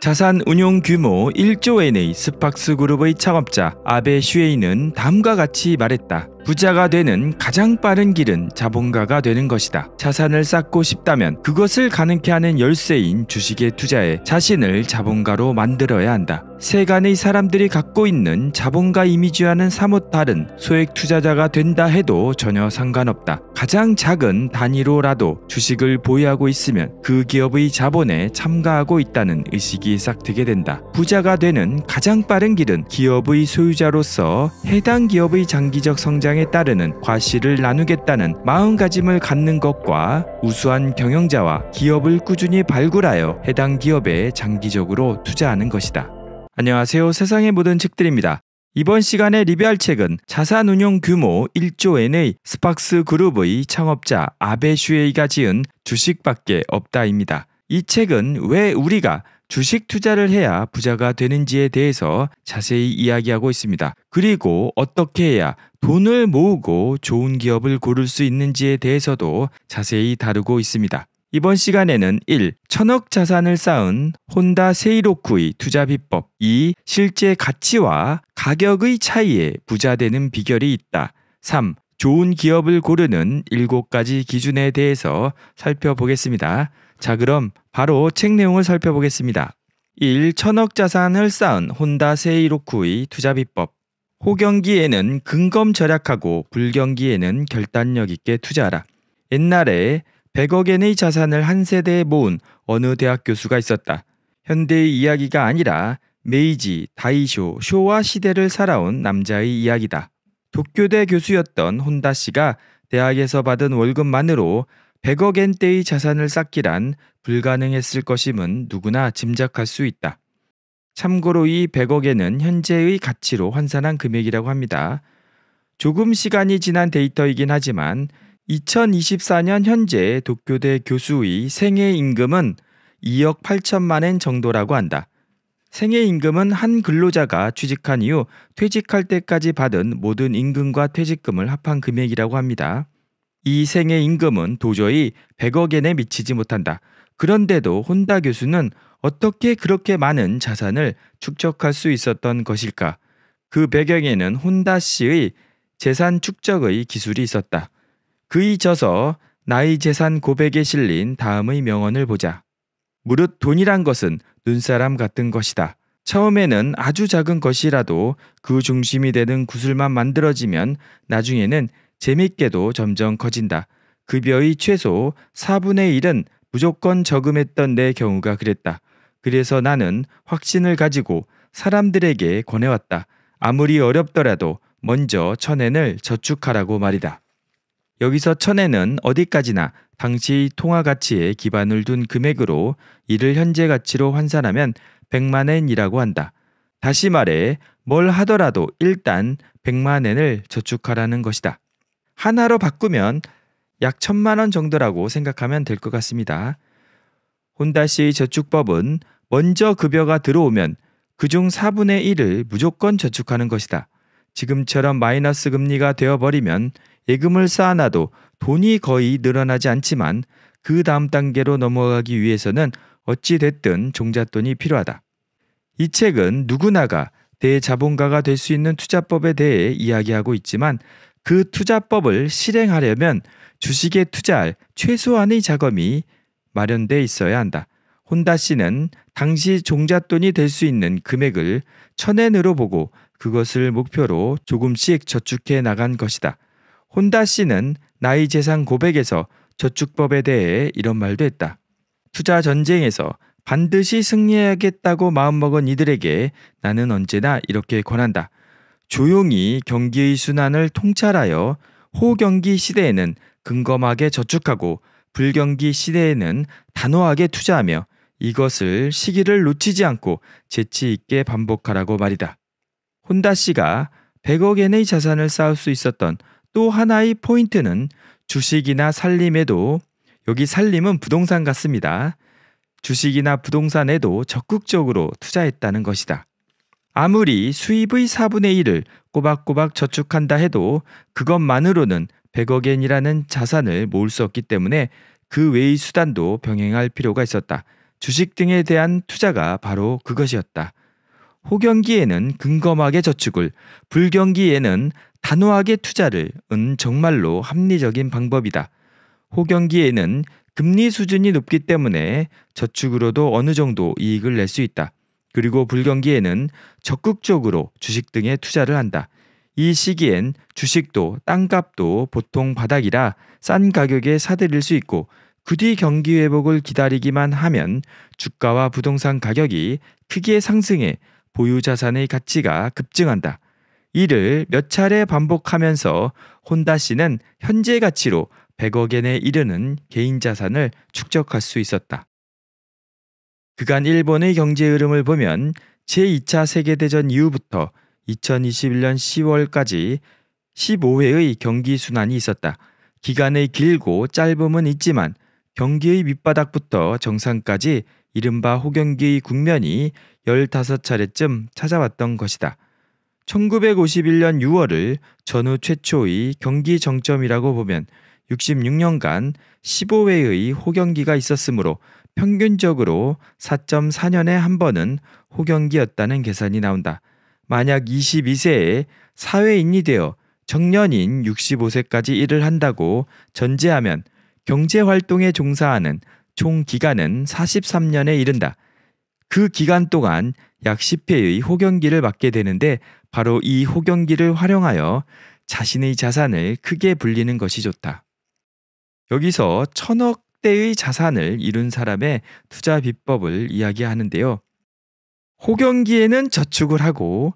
자산 운용 규모 1조 엔의 스팍스 그룹의 창업자 아베 슈에이는 다음과 같이 말했다. 부자가 되는 가장 빠른 길은 자본가가 되는 것이다. 자산을 쌓고 싶다면 그것을 가능케 하는 열쇠인 주식에 투자해 자신을 자본가로 만들어야 한다. 세간의 사람들이 갖고 있는 자본가 이미지와는 사뭇 다른 소액 투자자가 된다 해도 전혀 상관없다. 가장 작은 단위로라도 주식을 보유하고 있으면 그 기업의 자본에 참가하고 있다는 의식이 싹트게 된다. 부자가 되는 가장 빠른 길은 기업의 소유자로서 해당 기업의 장기적 성장 성장에 따르는 과실을 나누겠다는 마음가짐을 갖는 것과 우수한 경영자와 기업을 꾸준히 발굴하여 해당 기업에 장기적으로 투자하는 것이다. 안녕하세요. 세상의 모든 책들입니다. 이번 시간에 리뷰할 책은 자산운용 규모 1조엔의 스팍스 그룹의 창업자 아베 슈에이가 지은 주식밖에 없다입니다. 이 책은 왜 우리가 주식 투자를 해야 부자가 되는지에 대해서 자세히 이야기하고 있습니다. 그리고 어떻게 해야 돈을 모으고 좋은 기업을 고를 수 있는지에 대해서도 자세히 다루고 있습니다. 이번 시간에는 1. 천억 자산을 쌓은 혼다 세이로쿠의 투자 비법 2. 실제 가치와 가격의 차이에 부자 되는 비결이 있다 3. 좋은 기업을 고르는 7가지 기준에 대해서 살펴보겠습니다. 자, 그럼 바로 책 내용을 살펴보겠습니다. 1. 천억 자산을 쌓은 혼다 세이로쿠의 투자 비법. 호경기에는 근검 절약하고 불경기에는 결단력 있게 투자하라. 옛날에 100억엔의 자산을 한 세대에 모은 어느 대학 교수가 있었다. 현대의 이야기가 아니라 메이지, 다이쇼, 쇼와 시대를 살아온 남자의 이야기다. 도쿄대 교수였던 혼다 씨가 대학에서 받은 월급만으로 100억엔대의 자산을 쌓기란 불가능했을 것임은 누구나 짐작할 수 있다. 참고로 이1 0 0억에는 현재의 가치로 환산한 금액이라고 합니다. 조금 시간이 지난 데이터이긴 하지만 2024년 현재 도쿄대 교수의 생애 임금은 2억 8천만 엔 정도라고 한다. 생애 임금은 한 근로자가 취직한 이후 퇴직할 때까지 받은 모든 임금과 퇴직금을 합한 금액이라고 합니다. 이 생의 임금은 도저히 100억엔에 미치지 못한다. 그런데도 혼다 교수는 어떻게 그렇게 많은 자산을 축적할 수 있었던 것일까? 그 배경에는 혼다 씨의 재산 축적의 기술이 있었다. 그의 저서 나의 재산 고백에 실린 다음의 명언을 보자. 무릇 돈이란 것은 눈사람 같은 것이다. 처음에는 아주 작은 것이라도 그 중심이 되는 구슬만 만들어지면 나중에는 재밌게도 점점 커진다. 급여의 최소 4분의 1은 무조건 저금했던 내 경우가 그랬다. 그래서 나는 확신을 가지고 사람들에게 권해왔다. 아무리 어렵더라도 먼저 천엔을 저축하라고 말이다. 여기서 천엔은 어디까지나 당시 통화 가치에 기반을 둔 금액으로 이를 현재 가치로 환산하면 100만엔이라고 한다. 다시 말해 뭘 하더라도 일단 100만엔을 저축하라는 것이다. 하나로 바꾸면 약 천만 원 정도라고 생각하면 될 것 같습니다. 혼다시 저축법은 먼저 급여가 들어오면 그 중 4분의 1을 무조건 저축하는 것이다. 지금처럼 마이너스 금리가 되어버리면 예금을 쌓아놔도 돈이 거의 늘어나지 않지만 그 다음 단계로 넘어가기 위해서는 어찌됐든 종잣돈이 필요하다. 이 책은 누구나가 대자본가가 될 수 있는 투자법에 대해 이야기하고 있지만 그 투자법을 실행하려면 주식에 투자할 최소한의 자금이 마련돼 있어야 한다. 혼다 씨는 당시 종잣돈이 될 수 있는 금액을 천엔으로 보고 그것을 목표로 조금씩 저축해 나간 것이다. 혼다 씨는 나이 재산 고백에서 저축법에 대해 이런 말도 했다. 투자 전쟁에서 반드시 승리해야겠다고 마음먹은 이들에게 나는 언제나 이렇게 권한다. 조용히 경기의 순환을 통찰하여 호경기 시대에는 근검하게 저축하고 불경기 시대에는 단호하게 투자하며 이것을 시기를 놓치지 않고 재치 있게 반복하라고 말이다. 혼다 씨가 100억엔의 자산을 쌓을 수 있었던 또 하나의 포인트는 주식이나 살림에도 여기 살림은 부동산 같습니다. 주식이나 부동산에도 적극적으로 투자했다는 것이다. 아무리 수입의 4분의 1을 꼬박꼬박 저축한다 해도 그것만으로는 100억엔이라는 자산을 모을 수 없기 때문에 그 외의 수단도 병행할 필요가 있었다. 주식 등에 대한 투자가 바로 그것이었다. 호경기에는 근검하게 저축을, 불경기에는 단호하게 투자를 은 정말로 합리적인 방법이다. 호경기에는 금리 수준이 높기 때문에 저축으로도 어느 정도 이익을 낼 수 있다. 그리고 불경기에는 적극적으로 주식 등에 투자를 한다. 이 시기엔 주식도 땅값도 보통 바닥이라 싼 가격에 사들일 수 있고 그 뒤 경기 회복을 기다리기만 하면 주가와 부동산 가격이 크게 상승해 보유 자산의 가치가 급증한다. 이를 몇 차례 반복하면서 혼다 씨는 현재 가치로 100억 엔에 이르는 개인 자산을 축적할 수 있었다. 그간 일본의 경제 흐름을 보면 제2차 세계대전 이후부터 2021년 10월까지 15회의 경기 순환이 있었다. 기간의 길고 짧음은 있지만 경기의 밑바닥부터 정상까지 이른바 호경기의 국면이 15차례쯤 찾아왔던 것이다. 1951년 6월을 전후 최초의 경기 정점이라고 보면 66년간 15회의 호경기가 있었으므로 평균적으로 4.4년에 한 번은 호경기였다는 계산이 나온다. 만약 22세에 사회인이 되어 정년인 65세까지 일을 한다고 전제하면 경제 활동에 종사하는 총 기간은 43년에 이른다. 그 기간 동안 약 10회의 호경기를 맡게 되는데 바로 이 호경기를 활용하여 자신의 자산을 크게 불리는 것이 좋다. 여기서 천억 1 0의 자산을 이룬 사람의 투자 비법을 이야기하는데요. 호경기에는 저축을 하고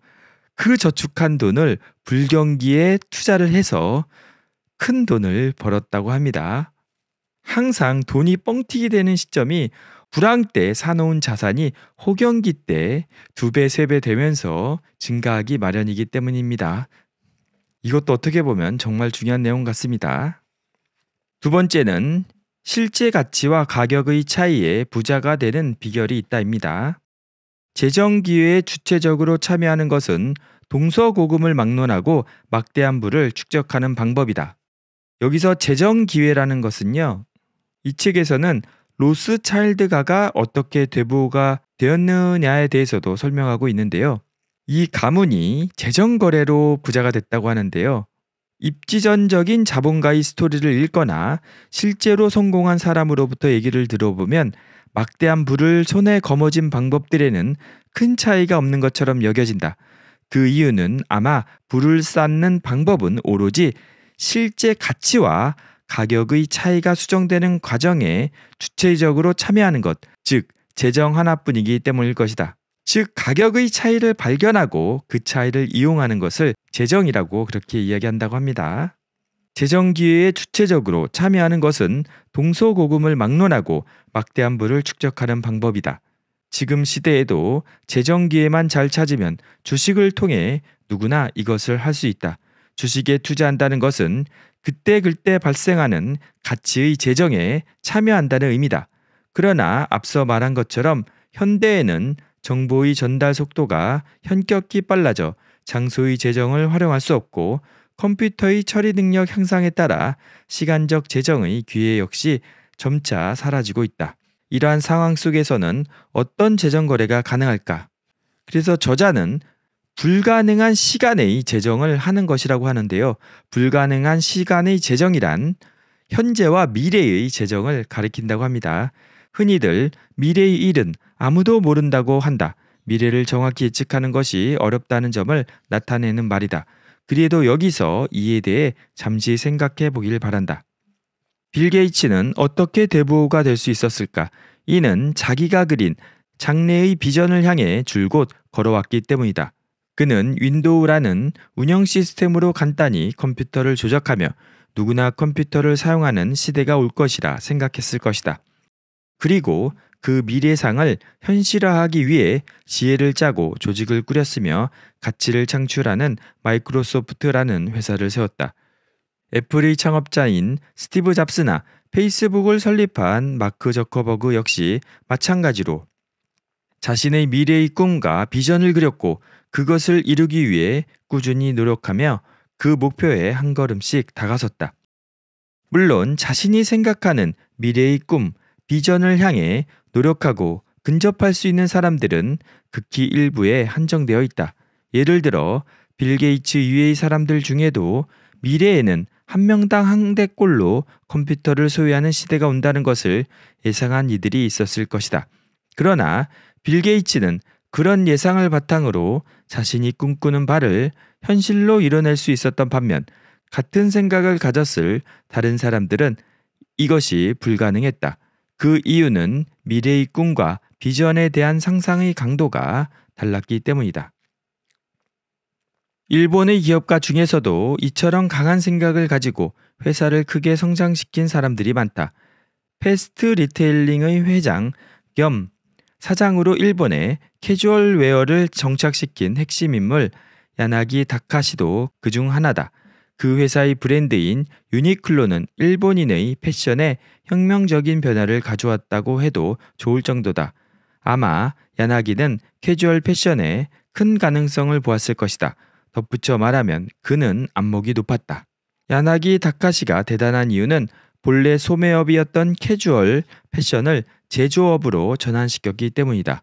그 저축한 돈을 불경기에 투자를 해서 큰 돈을 벌었다고 합니다. 항상 돈이 뻥튀기 되는 시점이 불황 때 사놓은 자산이 호경기 때 두 배, 세 배 되면서 증가하기 마련이기 때문입니다. 이것도 어떻게 보면 정말 중요한 내용 같습니다. 두 번째는 실제 가치와 가격의 차이에 부자가 되는 비결이 있다입니다. 재정 기회에 주체적으로 참여하는 것은 동서고금을 막론하고 막대한 부를 축적하는 방법이다. 여기서 재정 기회라는 것은요. 이 책에서는 로스 차일드가가 어떻게 대부호가 되었느냐에 대해서도 설명하고 있는데요. 이 가문이 재정 거래로 부자가 됐다고 하는데요. 입지전적인 자본가의 스토리를 읽거나 실제로 성공한 사람으로부터 얘기를 들어보면 막대한 부를 손에 거머쥔 방법들에는 큰 차이가 없는 것처럼 여겨진다. 그 이유는 아마 부를 쌓는 방법은 오로지 실제 가치와 가격의 차이가 수정되는 과정에 주체적으로 참여하는 것, 즉 재정 하나뿐이기 때문일 것이다. 즉 가격의 차이를 발견하고 그 차이를 이용하는 것을 재정이라고 그렇게 이야기한다고 합니다. 재정 기회에 주체적으로 참여하는 것은 동서고금을 막론하고 막대한 부를 축적하는 방법이다. 지금 시대에도 재정 기회만 잘 찾으면 주식을 통해 누구나 이것을 할 수 있다. 주식에 투자한다는 것은 그때그때 그때 발생하는 가치의 재정에 참여한다는 의미다. 그러나 앞서 말한 것처럼 현대에는 정보의 전달 속도가 현격히 빨라져 장소의 재정을 활용할 수 없고 컴퓨터의 처리 능력 향상에 따라 시간적 재정의 기회 역시 점차 사라지고 있다. 이러한 상황 속에서는 어떤 재정 거래가 가능할까? 그래서 저자는 불가능한 시간의 재정을 하는 것이라고 하는데요. 불가능한 시간의 재정이란 현재와 미래의 재정을 가리킨다고 합니다. 흔히들 미래의 일은 아무도 모른다고 한다. 미래를 정확히 예측하는 것이 어렵다는 점을 나타내는 말이다. 그래도 여기서 이에 대해 잠시 생각해 보길 바란다. 빌 게이츠는 어떻게 대부호가 될 수 있었을까? 이는 자기가 그린 장래의 비전을 향해 줄곧 걸어왔기 때문이다. 그는 윈도우라는 운영 시스템으로 간단히 컴퓨터를 조작하며 누구나 컴퓨터를 사용하는 시대가 올 것이라 생각했을 것이다. 그리고 그 미래상을 현실화하기 위해 지혜를 짜고 조직을 꾸렸으며 가치를 창출하는 마이크로소프트라는 회사를 세웠다. 애플의 창업자인 스티브 잡스나 페이스북을 설립한 마크 저커버그 역시 마찬가지로 자신의 미래의 꿈과 비전을 그렸고 그것을 이루기 위해 꾸준히 노력하며 그 목표에 한 걸음씩 다가섰다. 물론 자신이 생각하는 미래의 꿈, 비전을 향해 노력하고 근접할 수 있는 사람들은 극히 일부에 한정되어 있다. 예를 들어 빌 게이츠 이외의 사람들 중에도 미래에는 한 명당 한 대꼴로 컴퓨터를 소유하는 시대가 온다는 것을 예상한 이들이 있었을 것이다. 그러나 빌 게이츠는 그런 예상을 바탕으로 자신이 꿈꾸는 바를 현실로 이뤄낼 수 있었던 반면 같은 생각을 가졌을 다른 사람들은 이것이 불가능했다. 그 이유는 미래의 꿈과 비전에 대한 상상의 강도가 달랐기 때문이다. 일본의 기업가 중에서도 이처럼 강한 생각을 가지고 회사를 크게 성장시킨 사람들이 많다. 패스트 리테일링의 회장 겸 사장으로 일본에 캐주얼 웨어를 정착시킨 핵심 인물 야나기 다카시도 그 중 하나다. 그 회사의 브랜드인 유니클로는 일본인의 패션에 혁명적인 변화를 가져왔다고 해도 좋을 정도다. 아마 야나기는 캐주얼 패션에 큰 가능성을 보았을 것이다. 덧붙여 말하면 그는 안목이 높았다. 야나기 다카시가 대단한 이유는 본래 소매업이었던 캐주얼 패션을 제조업으로 전환시켰기 때문이다.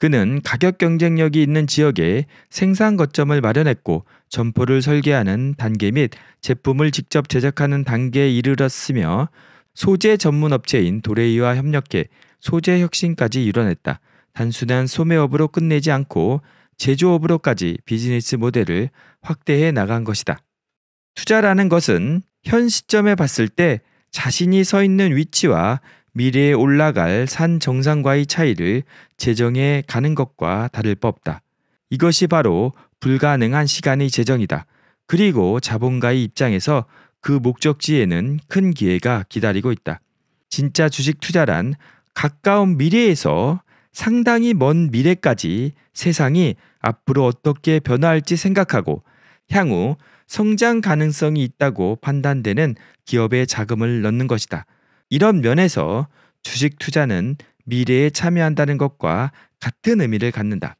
그는 가격 경쟁력이 있는 지역에 생산 거점을 마련했고 점포를 설계하는 단계 및 제품을 직접 제작하는 단계에 이르렀으며 소재 전문 업체인 도레이와 협력해 소재 혁신까지 이뤄냈다. 단순한 소매업으로 끝내지 않고 제조업으로까지 비즈니스 모델을 확대해 나간 것이다. 투자라는 것은 현 시점에 봤을 때 자신이 서 있는 위치와 미래에 올라갈 산 정상과의 차이를 재정해 가는 것과 다를 법다. 이것이 바로 불가능한 시간의 재정이다. 그리고 자본가의 입장에서 그 목적지에는 큰 기회가 기다리고 있다. 진짜 주식 투자란 가까운 미래에서 상당히 먼 미래까지 세상이 앞으로 어떻게 변화할지 생각하고 향후 성장 가능성이 있다고 판단되는 기업에 자금을 넣는 것이다. 이런 면에서 주식 투자는 미래에 참여한다는 것과 같은 의미를 갖는다.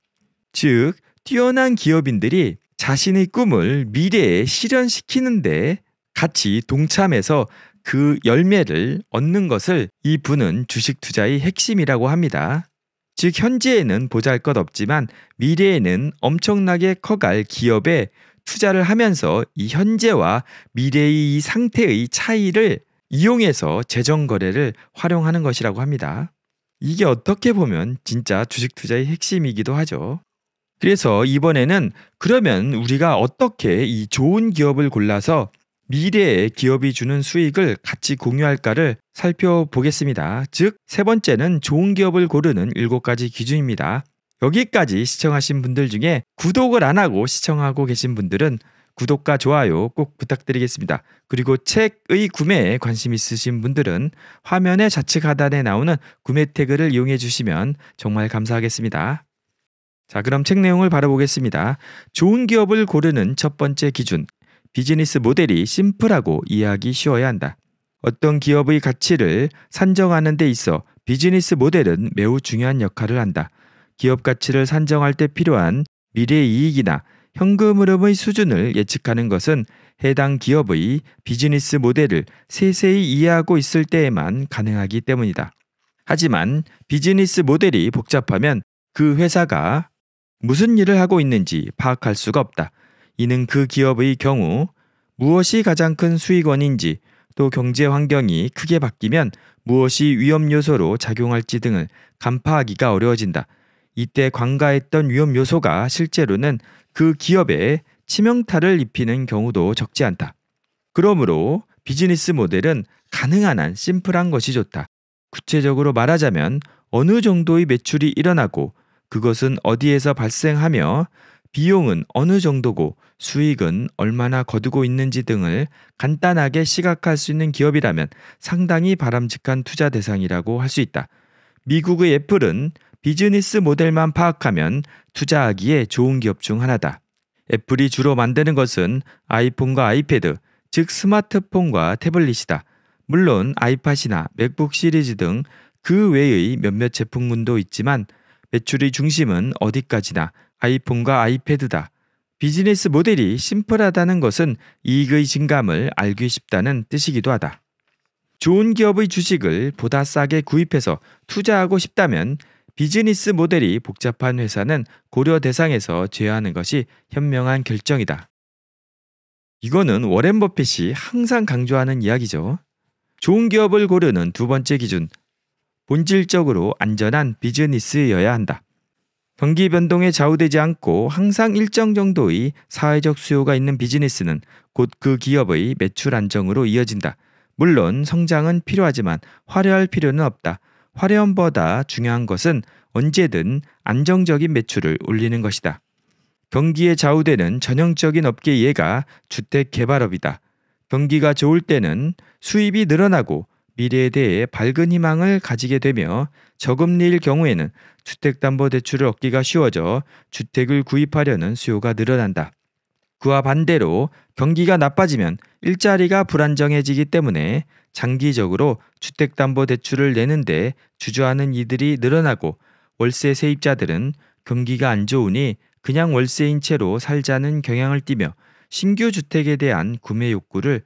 즉, 뛰어난 기업인들이 자신의 꿈을 미래에 실현시키는데 같이 동참해서 그 열매를 얻는 것을 이 분은 주식 투자의 핵심이라고 합니다. 즉 현재에는 보잘 것 없지만 미래에는 엄청나게 커갈 기업에 투자를 하면서 이 현재와 미래의 이 상태의 차이를 이용해서 재정 거래를 활용하는 것이라고 합니다. 이게 어떻게 보면 진짜 주식 투자의 핵심이기도 하죠. 그래서 이번에는 그러면 우리가 어떻게 이 좋은 기업을 골라서 미래에 기업이 주는 수익을 같이 공유할까를 살펴보겠습니다. 즉, 세 번째는 좋은 기업을 고르는 일곱 가지 기준입니다. 여기까지 시청하신 분들 중에 구독을 안 하고 시청하고 계신 분들은 구독과 좋아요 꼭 부탁드리겠습니다. 그리고 책의 구매에 관심 있으신 분들은 화면의 좌측 하단에 나오는 구매 태그를 이용해 주시면 정말 감사하겠습니다. 자, 그럼 책 내용을 바라보겠습니다. 좋은 기업을 고르는 첫 번째 기준, 비즈니스 모델이 심플하고 이해하기 쉬워야 한다. 어떤 기업의 가치를 산정하는 데 있어 비즈니스 모델은 매우 중요한 역할을 한다. 기업 가치를 산정할 때 필요한 미래 이익이나 현금 흐름의 수준을 예측하는 것은 해당 기업의 비즈니스 모델을 세세히 이해하고 있을 때에만 가능하기 때문이다. 하지만 비즈니스 모델이 복잡하면 그 회사가 무슨 일을 하고 있는지 파악할 수가 없다. 이는 그 기업의 경우 무엇이 가장 큰 수익원인지 또 경제 환경이 크게 바뀌면 무엇이 위험 요소로 작용할지 등을 간파하기가 어려워진다. 이때 관가했던 위험 요소가 실제로는 그 기업에 치명타를 입히는 경우도 적지 않다. 그러므로 비즈니스 모델은 가능한 한 심플한 것이 좋다. 구체적으로 말하자면 어느 정도의 매출이 일어나고 그것은 어디에서 발생하며 비용은 어느 정도고 수익은 얼마나 거두고 있는지 등을 간단하게 시각할수 있는 기업이라면 상당히 바람직한 투자 대상이라고 할 수 있다. 미국의 애플은 비즈니스 모델만 파악하면 투자하기에 좋은 기업 중 하나다. 애플이 주로 만드는 것은 아이폰과 아이패드, 즉 스마트폰과 태블릿이다. 물론 아이팟이나 맥북 시리즈 등 그 외의 몇몇 제품군도 있지만 매출의 중심은 어디까지나 아이폰과 아이패드다. 비즈니스 모델이 심플하다는 것은 이익의 증감을 알기 쉽다는 뜻이기도 하다. 좋은 기업의 주식을 보다 싸게 구입해서 투자하고 싶다면 비즈니스 모델이 복잡한 회사는 고려 대상에서 제외하는 것이 현명한 결정이다. 이거는 워렌 버핏이 항상 강조하는 이야기죠. 좋은 기업을 고르는 두 번째 기준. 본질적으로 안전한 비즈니스여야 한다. 경기 변동에 좌우되지 않고 항상 일정 정도의 사회적 수요가 있는 비즈니스는 곧 그 기업의 매출 안정으로 이어진다. 물론 성장은 필요하지만 화려할 필요는 없다. 화려함보다 중요한 것은 언제든 안정적인 매출을 올리는 것이다. 경기에 좌우되는 전형적인 업계의 예가 주택 개발업이다. 경기가 좋을 때는 수입이 늘어나고 미래에 대해 밝은 희망을 가지게 되며 저금리일 경우에는 주택담보대출을 얻기가 쉬워져 주택을 구입하려는 수요가 늘어난다. 그와 반대로 경기가 나빠지면 일자리가 불안정해지기 때문에 장기적으로 주택담보대출을 내는데 주저하는 이들이 늘어나고 월세 세입자들은 경기가 안 좋으니 그냥 월세인 채로 살자는 경향을 띠며 신규 주택에 대한 구매 욕구를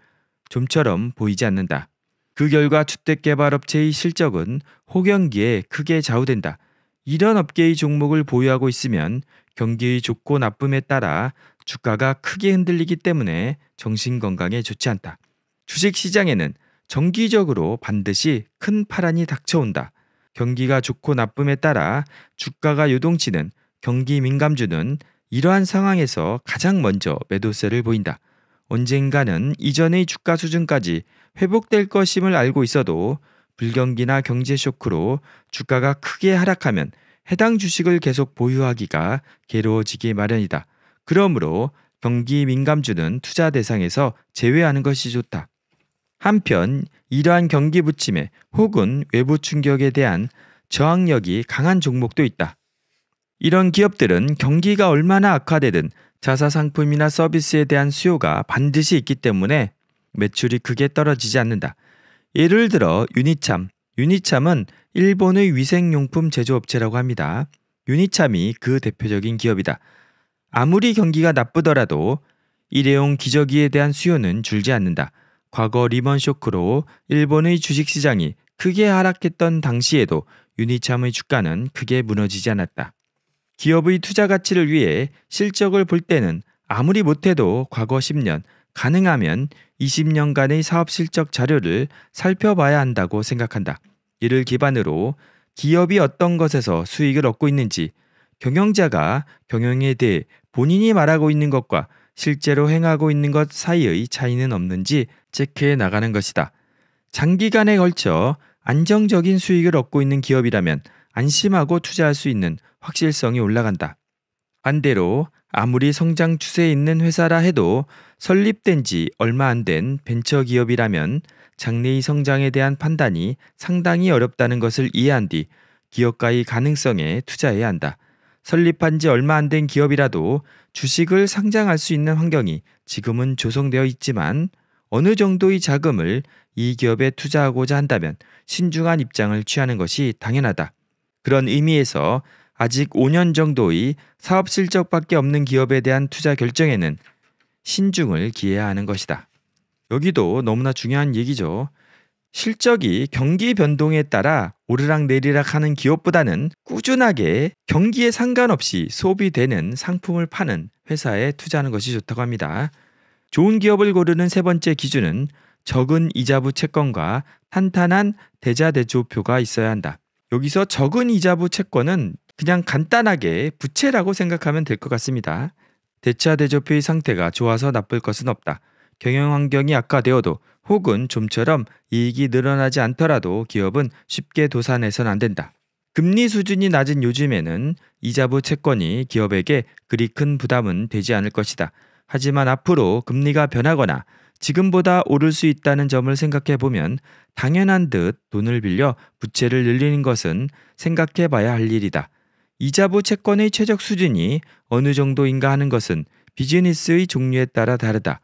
좀처럼 보이지 않는다. 그 결과 주택개발업체의 실적은 호경기에 크게 좌우된다. 이런 업계의 종목을 보유하고 있으면 경기의 좋고 나쁨에 따라 주가가 크게 흔들리기 때문에 정신 건강에 좋지 않다. 주식 시장에는 정기적으로 반드시 큰 파란이 닥쳐온다. 경기가 좋고 나쁨에 따라 주가가 요동치는 경기 민감주는 이러한 상황에서 가장 먼저 매도세를 보인다. 언젠가는 이전의 주가 수준까지 회복될 것임을 알고 있어도 불경기나 경제 쇼크로 주가가 크게 하락하면 해당 주식을 계속 보유하기가 괴로워지기 마련이다. 그러므로 경기 민감주는 투자 대상에서 제외하는 것이 좋다. 한편 이러한 경기 부침에 혹은 외부 충격에 대한 저항력이 강한 종목도 있다. 이런 기업들은 경기가 얼마나 악화되든 자사 상품이나 서비스에 대한 수요가 반드시 있기 때문에 매출이 크게 떨어지지 않는다. 예를 들어 유니참. 유니참은 일본의 위생용품 제조업체라고 합니다. 유니참이 그 대표적인 기업이다. 아무리 경기가 나쁘더라도 일회용 기저귀에 대한 수요는 줄지 않는다. 과거 리먼 쇼크로 일본의 주식 시장이 크게 하락했던 당시에도 유니참의 주가는 크게 무너지지 않았다. 기업의 투자 가치를 위해 실적을 볼 때는 아무리 못해도 과거 10년 가능하면 20년간의 사업 실적 자료를 살펴봐야 한다고 생각한다. 이를 기반으로 기업이 어떤 것에서 수익을 얻고 있는지, 경영자가 경영에 대해 본인이 말하고 있는 것과 실제로 행하고 있는 것 사이의 차이는 없는지 체크해 나가는 것이다. 장기간에 걸쳐 안정적인 수익을 얻고 있는 기업이라면 안심하고 투자할 수 있는 확실성이 올라간다. 반대로 아무리 성장 추세에 있는 회사라 해도 설립된 지 얼마 안 된 벤처 기업이라면 장래의 성장에 대한 판단이 상당히 어렵다는 것을 이해한 뒤 기업가의 가능성에 투자해야 한다. 설립한 지 얼마 안 된 기업이라도 주식을 상장할 수 있는 환경이 지금은 조성되어 있지만 어느 정도의 자금을 이 기업에 투자하고자 한다면 신중한 입장을 취하는 것이 당연하다. 그런 의미에서 아직 5년 정도의 사업 실적밖에 없는 기업에 대한 투자 결정에는 신중을 기해야 하는 것이다. 여기도 너무나 중요한 얘기죠. 실적이 경기 변동에 따라 오르락 내리락 하는 기업보다는 꾸준하게 경기에 상관없이 소비되는 상품을 파는 회사에 투자하는 것이 좋다고 합니다. 좋은 기업을 고르는 세 번째 기준은 적은 이자부 채권과 탄탄한 대자대조표가 있어야 한다. 여기서 적은 이자부 채권은 그냥 간단하게 부채라고 생각하면 될 것 같습니다. 대차 대조표의 상태가 좋아서 나쁠 것은 없다. 경영 환경이 악화되어도 혹은 좀처럼 이익이 늘어나지 않더라도 기업은 쉽게 도산해선 안 된다. 금리 수준이 낮은 요즘에는 이자부 채권이 기업에게 그리 큰 부담은 되지 않을 것이다. 하지만 앞으로 금리가 변하거나 지금보다 오를 수 있다는 점을 생각해 보면 당연한 듯 돈을 빌려 부채를 늘리는 것은 생각해 봐야 할 일이다. 이자부 채권의 최적 수준이 어느 정도인가 하는 것은 비즈니스의 종류에 따라 다르다.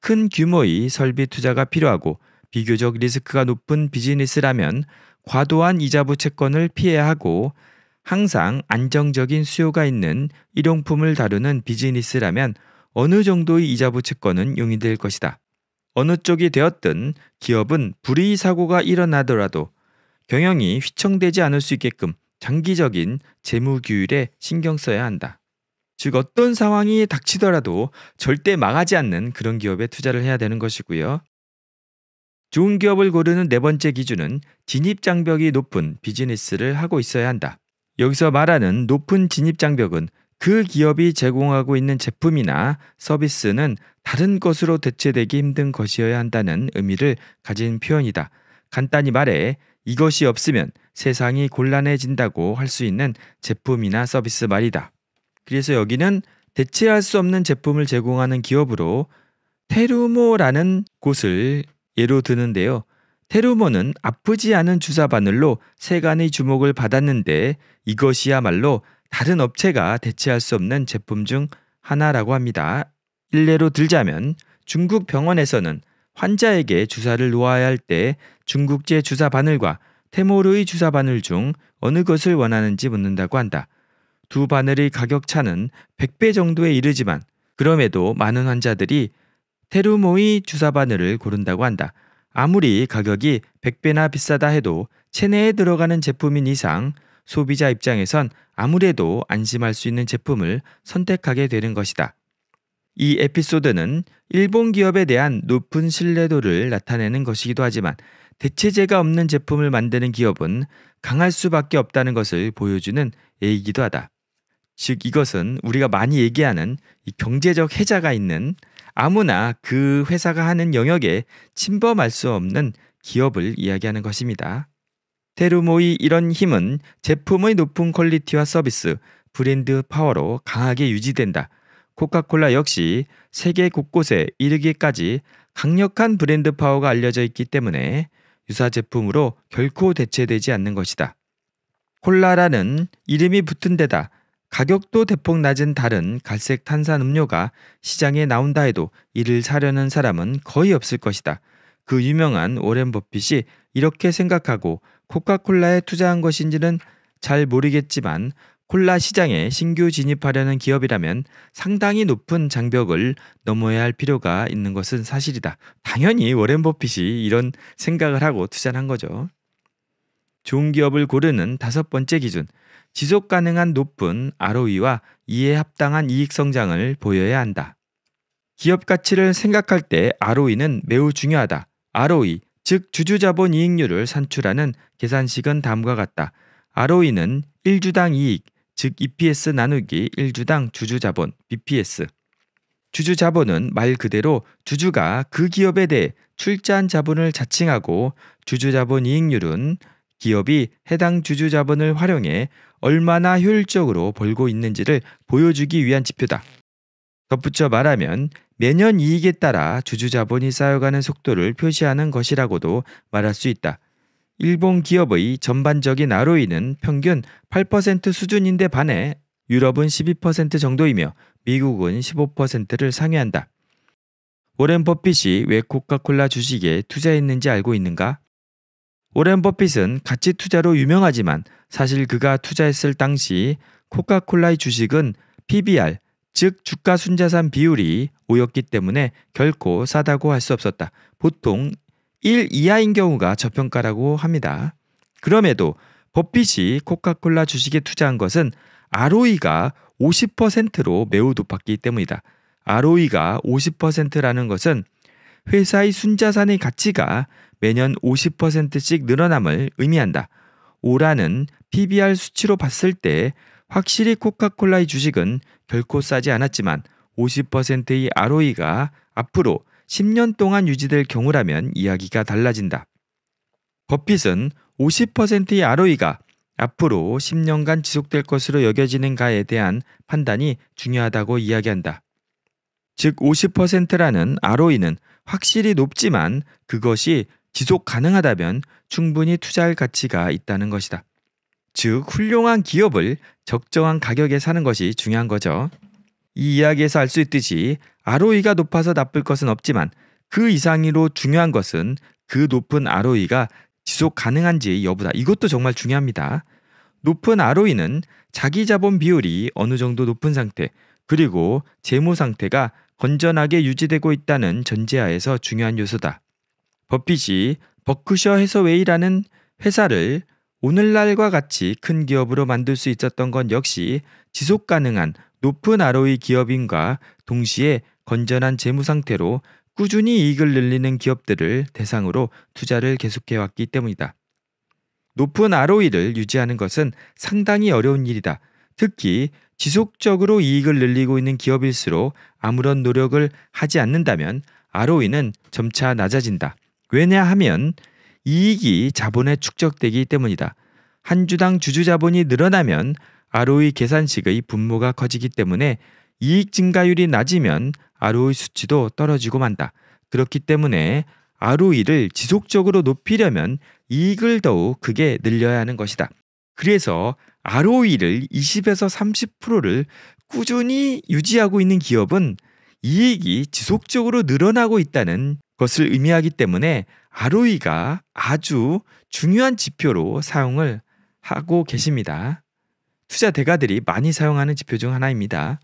큰 규모의 설비 투자가 필요하고 비교적 리스크가 높은 비즈니스라면 과도한 이자부 채권을 피해야 하고 항상 안정적인 수요가 있는 일용품을 다루는 비즈니스라면 어느 정도의 이자부 채권은 용인될 것이다. 어느 쪽이 되었든 기업은 불의 사고가 일어나더라도 경영이 휘청되지 않을 수 있게끔 장기적인 재무 규율에 신경 써야 한다. 즉 어떤 상황이 닥치더라도 절대 망하지 않는 그런 기업에 투자를 해야 되는 것이고요. 좋은 기업을 고르는 네 번째 기준은 진입 장벽이 높은 비즈니스를 하고 있어야 한다. 여기서 말하는 높은 진입 장벽은 그 기업이 제공하고 있는 제품이나 서비스는 다른 것으로 대체되기 힘든 것이어야 한다는 의미를 가진 표현이다. 간단히 말해 이것이 없으면 세상이 곤란해진다고 할 수 있는 제품이나 서비스 말이다. 그래서 여기는 대체할 수 없는 제품을 제공하는 기업으로 테루모라는 곳을 예로 드는데요. 테루모는 아프지 않은 주사 바늘로 세간의 주목을 받았는데 이것이야말로 다른 업체가 대체할 수 없는 제품 중 하나라고 합니다. 일례로 들자면 중국 병원에서는 환자에게 주사를 놓아야 할 때 중국제 주사 바늘과 테모르의 주사 바늘 중 어느 것을 원하는지 묻는다고 한다. 두 바늘의 가격 차는 100배 정도에 이르지만 그럼에도 많은 환자들이 테르모의 주사 바늘을 고른다고 한다. 아무리 가격이 100배나 비싸다 해도 체내에 들어가는 제품인 이상 소비자 입장에선 아무래도 안심할 수 있는 제품을 선택하게 되는 것이다. 이 에피소드는 일본 기업에 대한 높은 신뢰도를 나타내는 것이기도 하지만 대체제가 없는 제품을 만드는 기업은 강할 수밖에 없다는 것을 보여주는 예이기도 하다. 즉 이것은 우리가 많이 얘기하는 이 경제적 해자가 있는 아무나 그 회사가 하는 영역에 침범할 수 없는 기업을 이야기하는 것입니다. 테르모의 이런 힘은 제품의 높은 퀄리티와 서비스, 브랜드 파워로 강하게 유지된다. 코카콜라 역시 세계 곳곳에 이르기까지 강력한 브랜드 파워가 알려져 있기 때문에 유사 제품으로 결코 대체되지 않는 것이다. 콜라라는 이름이 붙은 데다 가격도 대폭 낮은 다른 갈색 탄산 음료가 시장에 나온다 해도 이를 사려는 사람은 거의 없을 것이다. 그 유명한 오렌 버핏이 이렇게 생각하고 코카콜라에 투자한 것인지는 잘 모르겠지만 콜라 시장에 신규 진입하려는 기업이라면 상당히 높은 장벽을 넘어야 할 필요가 있는 것은 사실이다. 당연히 워렌 버핏이 이런 생각을 하고 투자를 한 거죠. 좋은 기업을 고르는 다섯 번째 기준. 지속 가능한 높은 ROE와 이에 합당한 이익 성장을 보여야 한다. 기업 가치를 생각할 때 ROE는 매우 중요하다. ROE, 즉 주주자본 이익률을 산출하는 계산식은 다음과 같다. ROE는 1주당 이익, 즉 EPS 나누기 1주당 주주자본 BPS. 주주자본은 말 그대로 주주가 그 기업에 대해 출자한 자본을 자칭하고 주주자본 이익률은 기업이 해당 주주자본을 활용해 얼마나 효율적으로 벌고 있는지를 보여주기 위한 지표다. 덧붙여 말하면 매년 이익에 따라 주주자본이 쌓여가는 속도를 표시하는 것이라고도 말할 수 있다. 일본 기업의 전반적인 ROE는 평균 8% 수준인데 반해 유럽은 12% 정도이며 미국은 15%를 상회한다. 오렌 버핏이 왜 코카콜라 주식에 투자했는지 알고 있는가? 오렌 버핏은 가치 투자로 유명하지만 사실 그가 투자했을 당시 코카콜라의 주식은 PBR, 즉 주가 순자산 비율이 오였기 때문에 결코 싸다고 할 수 없었다. 보통 1 이하인 경우가 저평가라고 합니다. 그럼에도 버핏이 코카콜라 주식에 투자한 것은 ROE가 50%로 매우 높았기 때문이다. ROE가 50%라는 것은 회사의 순자산의 가치가 매년 50%씩 늘어남을 의미한다. 오라는 PBR 수치로 봤을 때 확실히 코카콜라의 주식은 결코 싸지 않았지만 50%의 ROE가 앞으로 10년 동안 유지될 경우라면 이야기가 달라진다. 버핏은 50%의 ROE가 앞으로 10년간 지속될 것으로 여겨지는가에 대한 판단이 중요하다고 이야기한다. 즉 50%라는 ROE는 확실히 높지만 그것이 지속 가능하다면 충분히 투자할 가치가 있다는 것이다. 즉 훌륭한 기업을 적정한 가격에 사는 것이 중요한 거죠. 이 이야기에서 알 수 있듯이 ROE가 높아서 나쁠 것은 없지만 그 이상으로 중요한 것은 그 높은 ROE가 지속 가능한지 여부다. 이것도 정말 중요합니다. 높은 ROE는 자기 자본 비율이 어느 정도 높은 상태, 그리고 재무 상태가 건전하게 유지되고 있다는 전제하에서 중요한 요소다. 버핏이 버크셔 해서웨이라는 회사를 오늘날과 같이 큰 기업으로 만들 수 있었던 건 역시 지속 가능한 높은 ROE 기업인과 동시에 건전한 재무 상태로 꾸준히 이익을 늘리는 기업들을 대상으로 투자를 계속해 왔기 때문이다. 높은 ROE를 유지하는 것은 상당히 어려운 일이다. 특히 지속적으로 이익을 늘리고 있는 기업일수록 아무런 노력을 하지 않는다면 ROE는 점차 낮아진다. 왜냐하면 이익이 자본에 축적되기 때문이다. 한 주당 주주 자본이 늘어나면 ROE 계산식의 분모가 커지기 때문에 이익 증가율이 낮으면 ROE 수치도 떨어지고 만다. 그렇기 때문에 ROE를 지속적으로 높이려면 이익을 더욱 크게 늘려야 하는 것이다. 그래서 ROE를 20에서 30%를 꾸준히 유지하고 있는 기업은 이익이 지속적으로 늘어나고 있다는 것을 의미하기 때문에 ROE가 아주 중요한 지표로 사용을 하고 계십니다. 투자 대가들이 많이 사용하는 지표 중 하나입니다.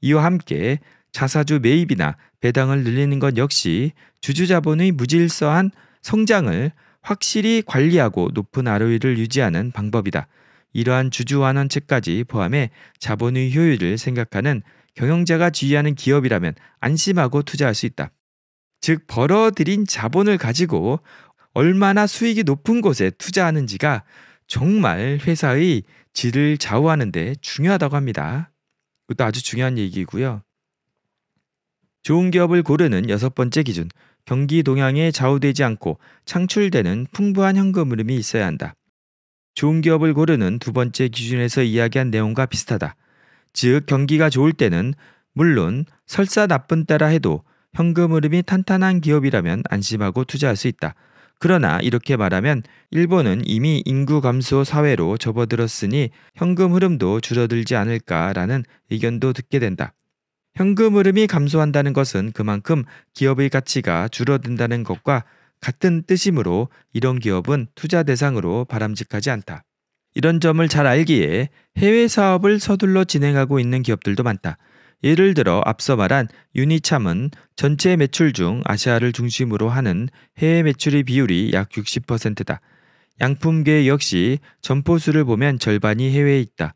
이와 함께 자사주 매입이나 배당을 늘리는 것 역시 주주자본의 무질서한 성장을 확실히 관리하고 높은 ROE를 유지하는 방법이다. 이러한 주주환원책까지 포함해 자본의 효율을 생각하는 경영자가 지휘하는 기업이라면 안심하고 투자할 수 있다. 즉, 벌어들인 자본을 가지고 얼마나 수익이 높은 곳에 투자하는지가 정말 회사의 질을 좌우하는데 중요하다고 합니다. 그것도 아주 중요한 얘기고요. 좋은 기업을 고르는 여섯 번째 기준, 경기 동향에 좌우되지 않고 창출되는 풍부한 현금 흐름이 있어야 한다. 좋은 기업을 고르는 두 번째 기준에서 이야기한 내용과 비슷하다. 즉, 경기가 좋을 때는 물론 설사 나쁜 때라 해도 현금 흐름이 탄탄한 기업이라면 안심하고 투자할 수 있다. 그러나 이렇게 말하면 일본은 이미 인구 감소 사회로 접어들었으니 현금 흐름도 줄어들지 않을까라는 의견도 듣게 된다. 현금 흐름이 감소한다는 것은 그만큼 기업의 가치가 줄어든다는 것과 같은 뜻이므로 이런 기업은 투자 대상으로 바람직하지 않다. 이런 점을 잘 알기에 해외 사업을 서둘러 진행하고 있는 기업들도 많다. 예를 들어 앞서 말한 유니참은 전체 매출 중 아시아를 중심으로 하는 해외 매출의 비율이 약 60%다. 양품계 역시 점포 수를 보면 절반이 해외에 있다.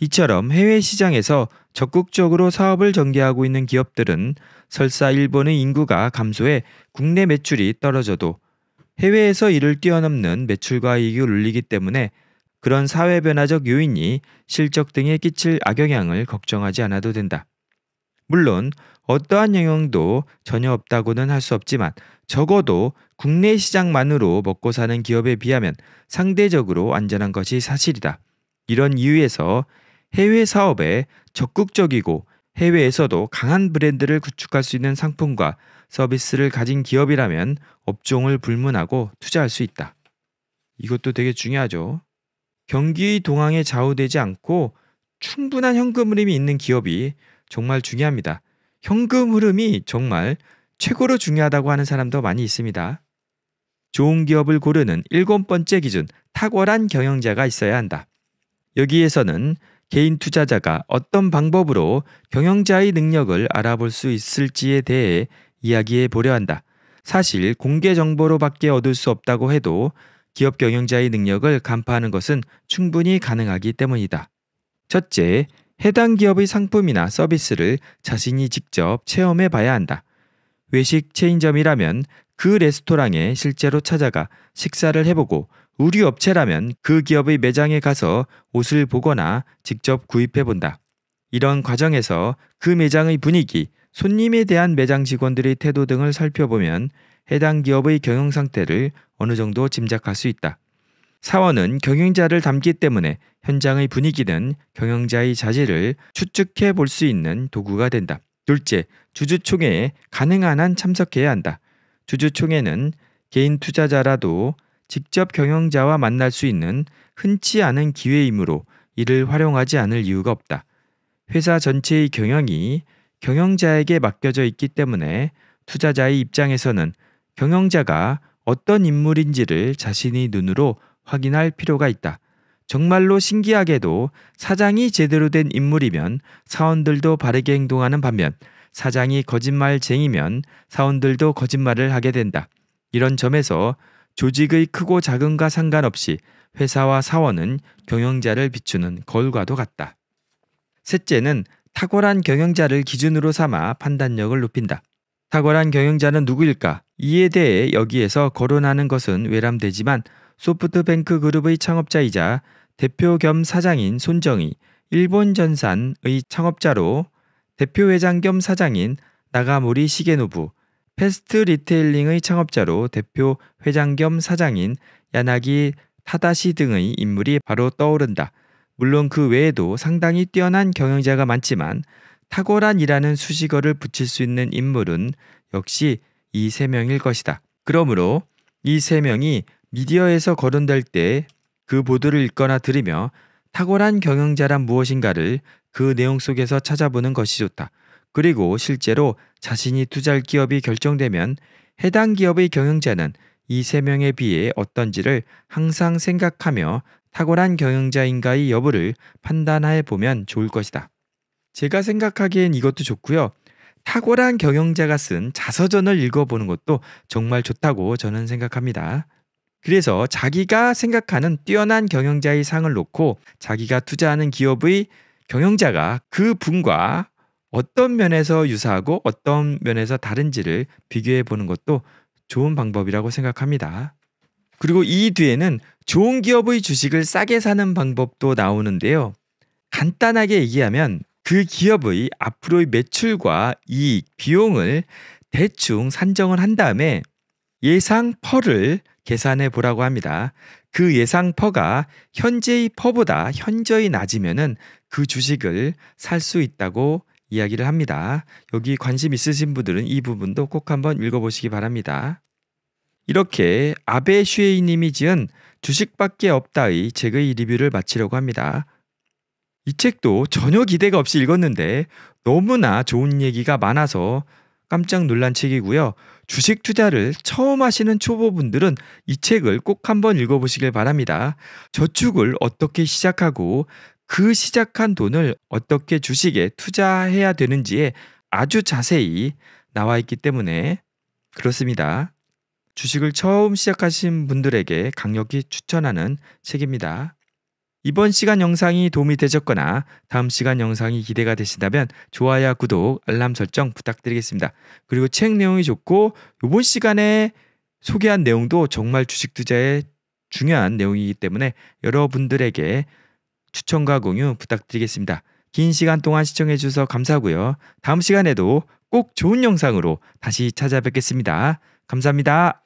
이처럼 해외 시장에서 적극적으로 사업을 전개하고 있는 기업들은 설사 일본의 인구가 감소해 국내 매출이 떨어져도 해외에서 이를 뛰어넘는 매출과 이익을 올리기 때문에 그런 사회 변화적 요인이 실적 등에 끼칠 악영향을 걱정하지 않아도 된다. 물론 어떠한 영향도 전혀 없다고는 할 수 없지만 적어도 국내 시장만으로 먹고 사는 기업에 비하면 상대적으로 안전한 것이 사실이다. 이런 이유에서 해외 사업에 적극적이고 해외에서도 강한 브랜드를 구축할 수 있는 상품과 서비스를 가진 기업이라면 업종을 불문하고 투자할 수 있다. 이것도 되게 중요하죠. 경기 동황에 좌우되지 않고 충분한 현금 흐름이 있는 기업이 정말 중요합니다. 현금 흐름이 정말 최고로 중요하다고 하는 사람도 많이 있습니다. 좋은 기업을 고르는 일곱 번째 기준, 탁월한 경영자가 있어야 한다. 여기에서는 개인 투자자가 어떤 방법으로 경영자의 능력을 알아볼 수 있을지에 대해 이야기해 보려 한다. 사실 공개 정보로밖에 얻을 수 없다고 해도 기업 경영자의 능력을 간파하는 것은 충분히 가능하기 때문이다. 첫째, 해당 기업의 상품이나 서비스를 자신이 직접 체험해 봐야 한다. 외식 체인점이라면 그 레스토랑에 실제로 찾아가 식사를 해보고 의류 업체라면 그 기업의 매장에 가서 옷을 보거나 직접 구입해 본다. 이런 과정에서 그 매장의 분위기, 손님에 대한 매장 직원들의 태도 등을 살펴보면 해당 기업의 경영 상태를 어느 정도 짐작할 수 있다. 사원은 경영자를 담기 때문에 현장의 분위기는 경영자의 자질을 추측해 볼 수 있는 도구가 된다. 둘째, 주주총회에 가능한 한 참석해야 한다. 주주총회는 개인 투자자라도 직접 경영자와 만날 수 있는 흔치 않은 기회이므로 이를 활용하지 않을 이유가 없다. 회사 전체의 경영이 경영자에게 맡겨져 있기 때문에 투자자의 입장에서는 경영자가 어떤 인물인지를 자신의 눈으로 확인할 필요가 있다. 정말로 신기하게도 사장이 제대로 된 인물이면 사원들도 바르게 행동하는 반면 사장이 거짓말쟁이면 사원들도 거짓말을 하게 된다. 이런 점에서 조직의 크고 작은과 상관없이 회사와 사원은 경영자를 비추는 거울과도 같다. 셋째는 탁월한 경영자를 기준으로 삼아 판단력을 높인다. 탁월한 경영자는 누구일까? 이에 대해 여기에서 거론하는 것은 외람되지만 소프트뱅크 그룹의 창업자이자 대표 겸 사장인 손정이 일본 전산의 창업자로 대표회장 겸 사장인 나가모리 시게노부, 패스트 리테일링의 창업자로 대표 회장 겸 사장인 야나기 타다시 등의 인물이 바로 떠오른다. 물론 그 외에도 상당히 뛰어난 경영자가 많지만 탁월한이라는 수식어를 붙일 수 있는 인물은 역시 이 세 명일 것이다. 그러므로 이 세 명이 미디어에서 거론될 때 그 보도를 읽거나 들으며 탁월한 경영자란 무엇인가를 그 내용 속에서 찾아보는 것이 좋다. 그리고 실제로 자신이 투자할 기업이 결정되면 해당 기업의 경영자는 이 세 명에 비해 어떤지를 항상 생각하며 탁월한 경영자인가의 여부를 판단해 보면 좋을 것이다. 제가 생각하기엔 이것도 좋고요. 탁월한 경영자가 쓴 자서전을 읽어보는 것도 정말 좋다고 저는 생각합니다. 그래서 자기가 생각하는 뛰어난 경영자의 상을 놓고 자기가 투자하는 기업의 경영자가 그 분과 어떤 면에서 유사하고 어떤 면에서 다른지를 비교해 보는 것도 좋은 방법이라고 생각합니다. 그리고 이 뒤에는 좋은 기업의 주식을 싸게 사는 방법도 나오는데요. 간단하게 얘기하면 그 기업의 앞으로의 매출과 이익, 비용을 대충 산정을 한 다음에 예상 펄을 계산해 보라고 합니다. 그 예상 퍼가 현재의 퍼보다 현저히 낮으면은 그 주식을 살 수 있다고 이야기를 합니다. 여기 관심 있으신 분들은 이 부분도 꼭 한번 읽어보시기 바랍니다. 이렇게 아베 슈에이 님이 지은 주식밖에 없다의 책의 리뷰를 마치려고 합니다. 이 책도 전혀 기대가 없이 읽었는데 너무나 좋은 얘기가 많아서 깜짝 놀란 책이고요. 주식 투자를 처음 하시는 초보분들은 이 책을 꼭 한번 읽어보시길 바랍니다. 저축을 어떻게 시작하고 그 시작한 돈을 어떻게 주식에 투자해야 되는지에 아주 자세히 나와 있기 때문에 그렇습니다. 주식을 처음 시작하신 분들에게 강력히 추천하는 책입니다. 이번 시간 영상이 도움이 되셨거나 다음 시간 영상이 기대가 되신다면 좋아요, 구독, 알람 설정 부탁드리겠습니다. 그리고 책 내용이 좋고 이번 시간에 소개한 내용도 정말 주식 투자에 중요한 내용이기 때문에 여러분들에게 추천과 공유 부탁드리겠습니다. 긴 시간 동안 시청해 주셔서 감사하고요. 다음 시간에도 꼭 좋은 영상으로 다시 찾아뵙겠습니다. 감사합니다.